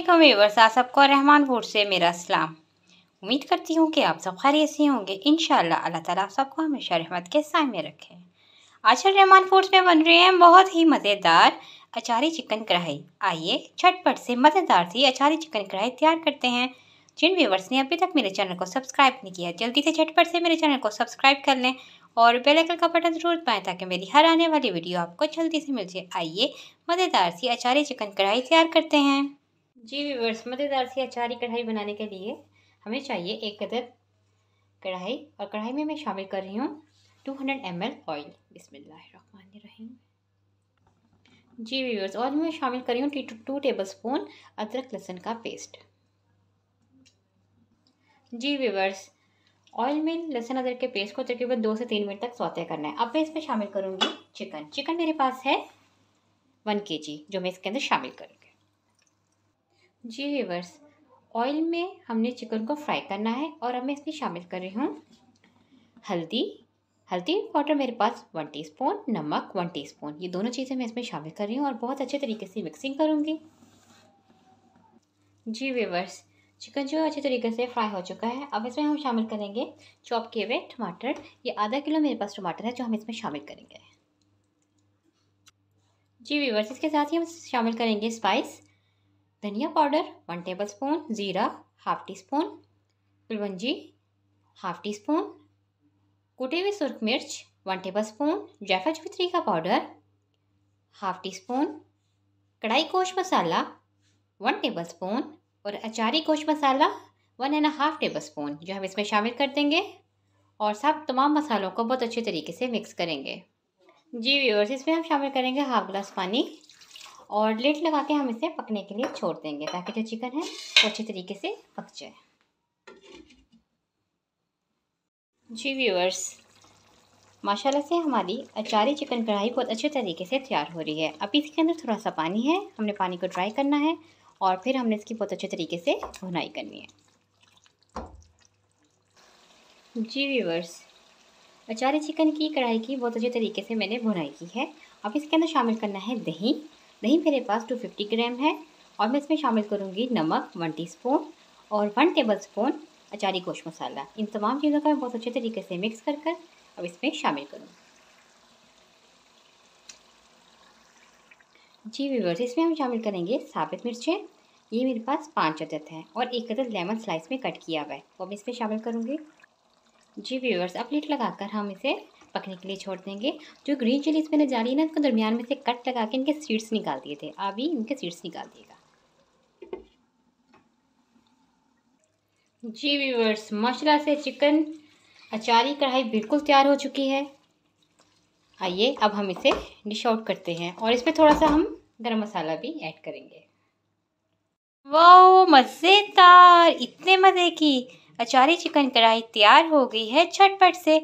वालेकुम वीवर्स आप सबको रहमान फूड से मेरा सलाम उम्मीद करती हूँ कि आप सब खैरियत से होंगे इन अल्लाह ताला आप सबको हमेशा रहमत के साय में रखें आज रहमान फूड्स में बन रहे हैं बहुत ही मज़ेदार अचारी चिकन कढ़ाई आइए छटपट से मज़ेदार सी अचारी चिकन कढ़ाई तैयार करते हैं जिन व्यूवर्स ने अभी तक मेरे चैनल को सब्सक्राइब नहीं किया जल्दी से छटपट से मेरे चैनल को सब्सक्राइब कर लें और बेल का बटन जरूर पाएँ ताकि मेरी हर आने वाली वीडियो आपको जल्दी से मिल जाए आइए मज़ेदार सी अचारी चिकन कढ़ाई तैयार करते हैं जी विवर्स मज़ेदार सी अचारी कढ़ाई बनाने के लिए हमें चाहिए एक कदर कढ़ाई और कढ़ाई में मैं शामिल कर रही हूँ 200 हंड्रेड एम एल ऑयल बिसमीम जी व्यूवर्स ऑयल में शामिल कर रही हूँ टू टेबल स्पून अदरक लहसुन का पेस्ट जी विवर्स ऑयल में लहसुन अदरक के पेस्ट को तकरीबन दो से तीन मिनट तक सौते करना है अब मैं इसमें शामिल करूँगी चिकन चिकन मेरे पास है वन के जी जो मैं इसके अंदर शामिल करूँगी जी वीवर्स ऑयल में हमने चिकन को फ्राई करना है और अब मैं इसमें शामिल कर रही हूँ हल्दी हल्दी पाउडर मेरे पास वन टीस्पून नमक वन टीस्पून ये दोनों चीज़ें मैं इसमें शामिल कर रही हूँ और बहुत अच्छे तरीके से मिक्सिंग करूँगी जी वीवर्स चिकन जो अच्छे तरीके से फ्राई हो चुका है अब इसमें हम शामिल करेंगे चॉप किए हुए टमाटर ये आधा किलो मेरे पास टमाटर है जो हम इसमें शामिल करेंगे जी वीवर्स इसके साथ ही हम शामिल करेंगे स्पाइस धनिया पाउडर वन टेबल स्पून ज़ीरा हाफ टी स्पून कुलवंजी हाफ टी स्पून कुटे हुई सुर्ख मिर्च वन टेबल स्पून जैफा जवित्री का पाउडर हाफ टी स्पून कढ़ाई कोश मसाला वन टेबल स्पून और अचारी गोश्त मसाला one and half tablespoon जो हम इसमें शामिल कर देंगे और सब तमाम मसालों को बहुत अच्छे तरीके से मिक्स करेंगे जी व्यूअर्स इसमें हम शामिल करेंगे हाफ ग्लास पानी और लेट लगा के हम इसे पकने के लिए छोड़ देंगे ताकि जो चिकन है वो अच्छे तरीके से पक जाए जी व्यूअर्स माशाल्लाह से हमारी अचारी चिकन कढ़ाई बहुत अच्छे तरीके से तैयार हो रही है अभी इसके अंदर थोड़ा सा पानी है हमने पानी को ड्राई करना है और फिर हमने इसकी बहुत अच्छे तरीके से भुनाई करनी है जी व्यूअर्स अचारी चिकन की कढ़ाई की बहुत अच्छे तरीके से मैंने भुनाई की है अब इसके अंदर शामिल करना है दही नहीं मेरे पास 250 ग्राम है और मैं इसमें शामिल करूँगी नमक वन स्पून और वन टेबल स्पून अचारी गोश मसाला इन तमाम चीज़ों का मैं बहुत अच्छे तरीके से मिक्स कर कर अब इसमें शामिल करूँगी जी व्यूवर्स इसमें हम शामिल करेंगे साबित मिर्चें ये मेरे पास पाँच अदद है और एक अदद लेमन स्लाइस में कट किया हुआ है वो मैं इसमें शामिल करूँगी जी व्यूवर्स अब लीट लगाकर हम इसे पकने के लिए छोड़ देंगे जो ग्रीन चिलीज मैंने डाली ना इसको दरमियान में से कट लगा के इनके सीड्स निकाल दिए थे अभी इनके सीड्स निकाल दिएगा जी व्यूवर्स मशला से चिकन अचारी कढ़ाई बिल्कुल तैयार हो चुकी है आइए अब हम इसे डिश आउट करते हैं और इसमें थोड़ा सा हम गरम मसाला भी ऐड करेंगे वाह मज़ेदार इतने मज़े की अचारी चिकन कढ़ाई तैयार हो गई है झटपट से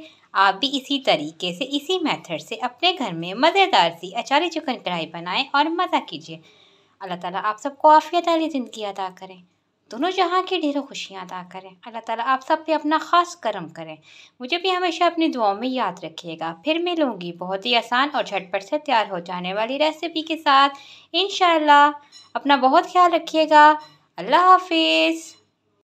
आप भी इसी तरीके से इसी मेथड से अपने घर में मज़ेदार सी अचारी चिकन कढ़ाई बनाएं और मज़ा कीजिए अल्लाह ताला आप सबको आफियत वाली ज़िंदगी अदा करें दोनों जहाँ की ढेरों खुशियाँ अदा करें अल्लाह ताला आप सब पे अपना ख़ास करम करें मुझे भी हमेशा अपनी दुआओं में याद रखिएगा फिर मिलूँगी बहुत ही आसान और झटपट से तैयार हो जाने वाली रेसिपी के साथ इन अपना बहुत ख्याल रखिएगा अल्लाह हाफिज़